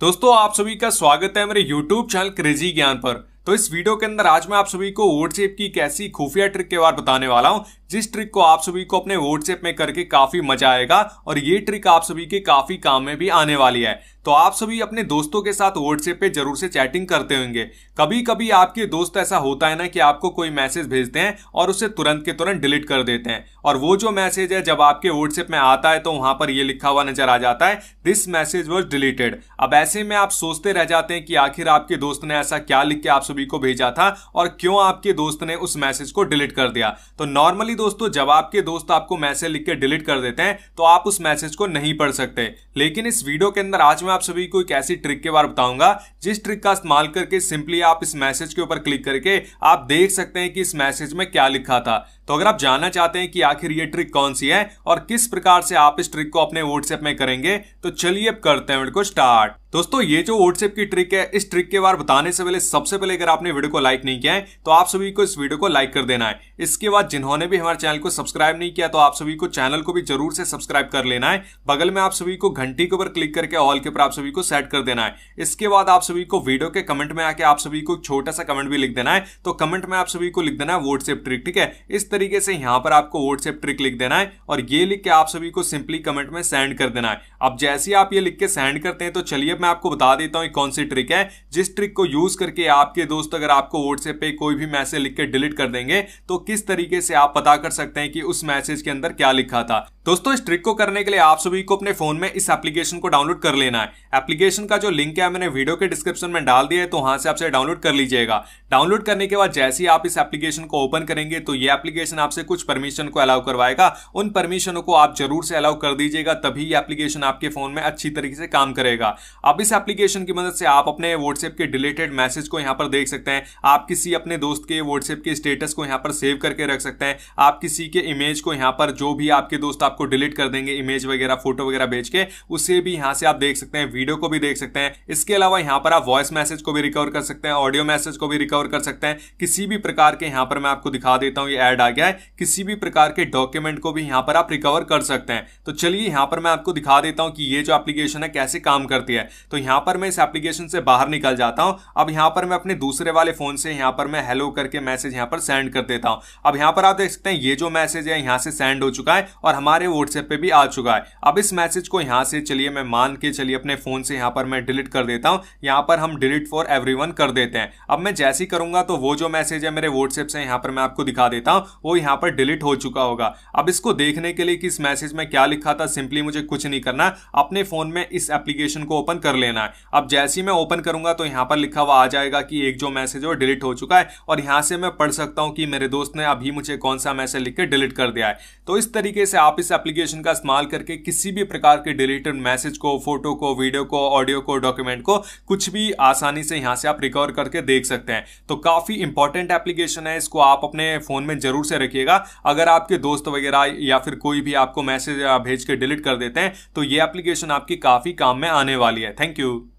दोस्तों आप सभी का स्वागत है मेरे YouTube चैनल क्रेजी ज्ञान पर तो इस वीडियो के अंदर आज मैं आप सभी को व्हाट्सएप की कैसी खुफिया ट्रिक के बारे बताने वाला हूं जिस ट्रिक को आप सभी को अपने व्हाट्सएप में करके काफी मजा आएगा और ये ट्रिक आप सभी के काफी काम में भी आने वाली है तो आप सभी अपने दोस्तों के साथ व्हाट्सएप पे जरूर से चैटिंग करते होंगे कभी कभी आपके दोस्त ऐसा होता है ना कि आपको कोई मैसेज भेजते हैं और उसे तुरंत के तुरंत डिलीट कर देते हैं और वो जो मैसेज है जब आपके व्हाट्सएप में आता है तो वहां पर ये लिखा हुआ नजर आ जाता है दिस मैसेज वॉज डिलीटेड अब ऐसे में आप सोचते रह जाते हैं कि आखिर आपके दोस्त ने ऐसा क्या लिख के आप सभी को भेजा था और क्यों आपके दोस्त ने उस मैसेज को डिलीट कर दिया तो नॉर्मली दोस्तों जब आपके दोस्त आपको मैसेज लिख के डिलीट कर देते हैं तो आप उस मैसेज को नहीं पढ़ सकते लेकिन इस वीडियो के अंदर आज मैं आप सभी को एक ऐसी ट्रिक के बारे बताऊंगा जिस ट्रिक का इस्तेमाल करके सिंपली आप इस मैसेज के ऊपर क्लिक करके आप देख सकते हैं कि इस मैसेज में क्या लिखा था तो अगर आप जानना चाहते हैं कि आखिर ये ट्रिक कौन सी है और किस प्रकार से आप इस ट्रिक को अपने व्हाट्सएप में करेंगे तो चलिए अब करते हैं स्टार्ट दोस्तों ये जो व्हाट्सएप की ट्रिक है इस ट्रिक के बारे बताने से पहले सबसे पहले अगर आपने वीडियो को लाइक नहीं किया है तो आप सभी को इस वीडियो को लाइक कर देना है इसके बाद जिन्होंने भी हमारे चैनल को सब्सक्राइब नहीं किया तो आप सभी को चैनल को भी जरूर से सब्सक्राइब कर लेना है बगल में आप सभी को घंटी के ऊपर क्लिक करके ऑल के ऊपर आप सभी को सेट कर देना है इसके बाद आप सभी को वीडियो के कमेंट में आके आप सभी को छोटा सा कमेंट भी लिख देना है तो कमेंट में आप सभी को लिख देना है व्हाट्सएप ट्रिक ठीक है इस तरीके से यहाँ पर आपको व्हाट्सएप ट्रिक लिख देना है और ये लिख के आप सभी को सिंपली कमेंट में सेंड कर देना है अब जैसे ही आप ये लिख के सेंड करते हैं तो चलिए पर मैं आपको बता देता हूँ कौन सी ट्रिक है जिस ट्रिक को यूज करके आपके दोस्त अगर आपको व्हाट्सएप पे कोई भी मैसेज लिख के डिलीट कर देंगे तो किस तरीके से आप पता कर सकते हैं कि उस मैसेज के अंदर क्या लिखा था दोस्तों इस ट्रिक को करने के लिए आप सभी को अपने फोन में इस एप्लीकेशन को डाउनलोड कर लेना है एप्लीकेशन का जो लिंक है मैंने वीडियो के डिस्क्रिप्शन में डाल दिया है तो वहां से आपसे डाउनलोड कर लीजिएगा डाउनलोड करने के बाद जैसे ही आप इस एप्लीकेशन को ओपन करेंगे तो ये एप्लीकेशन आपसे कुछ परमिशन को अलाउ करवाएगा उन परमिशनों को आप जरूर से अलाउ कर दीजिएगा तभी ये एप्लीकेशन आपके फोन में अच्छी तरीके से काम करेगा अब इस एप्लीकेशन की मदद से आप अपने व्हाट्सएप के डिलेटेड मैसेज को यहाँ पर देख सकते हैं आप किसी अपने दोस्त के व्हाट्सएप के स्टेटस को यहाँ पर सेव करके रख सकते हैं आप किसी के इमेज को यहाँ पर जो भी आपके दोस्त आपको डिलीट कर देंगे इमेज वगैरह फोटो वगैरह भेज के उसे भी यहाँ से आप देख सकते हैं वीडियो को भी देख सकते हैं इसके अलावा यहाँ पर आप वॉइस मैसेज को भी रिकवर कर सकते हैं ऑडियो मैसेज को भी रिकवर कर सकते हैं किसी भी प्रकार के यहाँ पर मैं आपको दिखा देता हूँ ये एड आ गया है किसी भी प्रकार के डॉक्यूमेंट को भी यहाँ पर आप रिकवर कर सकते हैं तो चलिए यहाँ पर मैं आपको दिखा देता हूँ कि ये जो एप्लीकेशन है कैसे काम करती है तो यहां पर मैं इस एप्लीकेशन से बाहर निकल जाता हूं अब यहां पर मैं अपने दूसरे वाले फ़ोन से यहां पर मैं हेलो करके मैसेज यहां पर सेंड कर देता हूं अब यहां पर आप देख सकते हैं ये जो मैसेज है यहां से सेंड हो चुका है और हमारे व्हाट्सएप पर भी आ चुका है अब इस मैसेज को यहां से चलिए मैं मान के चलिए अपने फ़ोन से यहां पर मैं डिलीट कर देता हूं यहां पर हम डिलीट फॉर एवरी कर देते हैं अब मैं जैसे ही करूंगा तो वो जो मैसेज है मेरे व्हाट्सएप से यहां पर मैं आपको दिखा देता हूं वो यहां पर डिलीट हो चुका होगा अब इसको देखने के लिए कि इस मैसेज में क्या लिखा था सिंपली मुझे कुछ नहीं करना अपने फ़ोन में इस एप्लीकेशन को ओपन कर लेना है अब जैसे ही मैं ओपन करूंगा तो यहां पर लिखा हुआ आ जाएगा कि एक जो मैसेज है वो डिलीट हो चुका है और यहां से मैं पढ़ सकता हूं कि मेरे दोस्त ने अभी मुझे कौन सा मैसेज लिख के डिलीट कर दिया है तो इस तरीके से आप इस एप्लीकेशन का इस्तेमाल करके किसी भी प्रकार के डिलीटेड मैसेज को फोटो को वीडियो को ऑडियो को डॉक्यूमेंट को कुछ भी आसानी से यहाँ से आप रिकवर करके देख सकते हैं तो काफ़ी इंपॉर्टेंट एप्लीकेशन है इसको आप अपने फ़ोन में ज़रूर से रखिएगा अगर आपके दोस्त वगैरह या फिर कोई भी आपको मैसेज भेज के डिलीट कर देते हैं तो ये एप्लीकेशन आपकी काफ़ी काम में आने वाली है Thank you.